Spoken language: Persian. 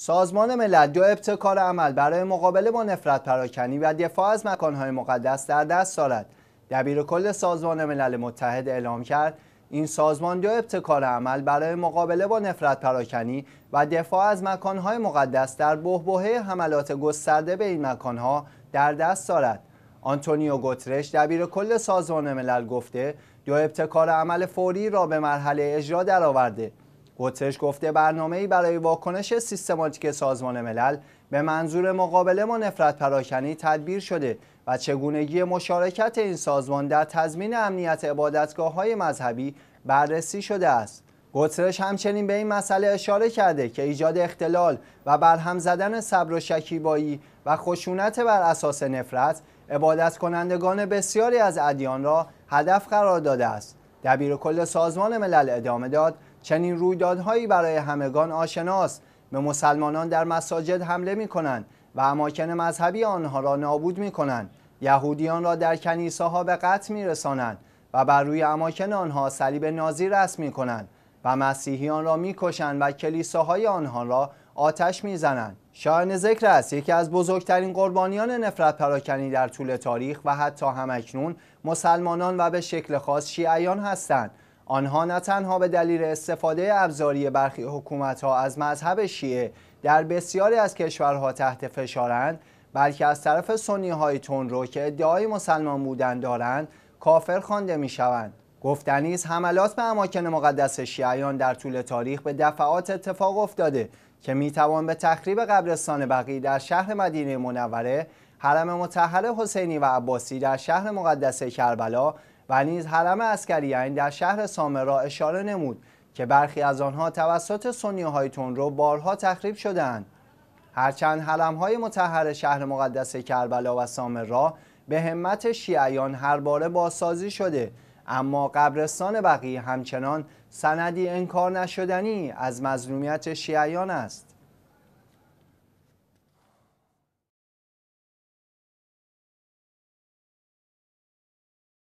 سازمان ملل دو ابتکار عمل برای مقابله با نفرت پراکنی و دفاع از مکانهای مقدس در دست دارد دبیر کل سازمان ملل متحد اعلام کرد این سازمان دو ابتکار عمل برای مقابله با نفرت پراکنی و دفاع از مکانهای مقدس در بهبهه حملات گسترده به این مکانها در دست دارد آنتونیو گوترش دبیر کل سازمان ملل گفته دو ابتکار عمل فوری را به مرحله اجرا درآورده قدسش گفته برنامه‌ای برای واکنش سیستماتیک سازمان ملل به منظور مقابله با نفرت پراکنی تدبیر شده و چگونگی مشارکت این سازمان در تضمین امنیت عبادتگاه های مذهبی بررسی شده است. گترش همچنین به این مسئله اشاره کرده که ایجاد اختلال و برهم زدن صبر و شکیبایی و خشونت بر اساس نفرت عبادت کنندگان بسیاری از ادیان را هدف قرار داده است. دبیر کل سازمان ملل ادامه داد چنین رویدادهایی برای همگان آشناست به مسلمانان در مساجد حمله می کنند و اماکن مذهبی آنها را نابود می کنند یهودیان را در کنیساها به قتل می رسانند و بر روی اماکن آنها صلیب نازی رسم می کنند و مسیحیان را می کشند و کلیساهای آنها را آتش میزنند شایان ذکر است یکی از بزرگترین قربانیان نفرت پراکنی در طول تاریخ و حتی همکنون مسلمانان و به شکل خاص شیعیان هستند آنها نه تنها به دلیل استفاده ابزاری برخی حکومت ها از مذهب شیعه در بسیاری از کشورها تحت فشارند بلکه از طرف سنی های تون که ادعای مسلمان بودن دارند کافر خوانده می شوند. گفتنی حملات به اماکن مقدس شیعیان در طول تاریخ به دفعات اتفاق افتاده که می توان به تخریب قبرستان بقی در شهر مدینه منوره حرم متحر حسینی و عباسی در شهر مقدس کربلا و نیز حرم این در شهر سامرا اشاره نمود که برخی از آنها توسط سنیهای رو بارها تخریب شدند هرچند های متحر شهر مقدس کربلا و سامرا به همت شیعیان هر باره بازسازی شده اما قبرستان بقیه همچنان سندی انکار نشدنی از مظلومیت شیعیان است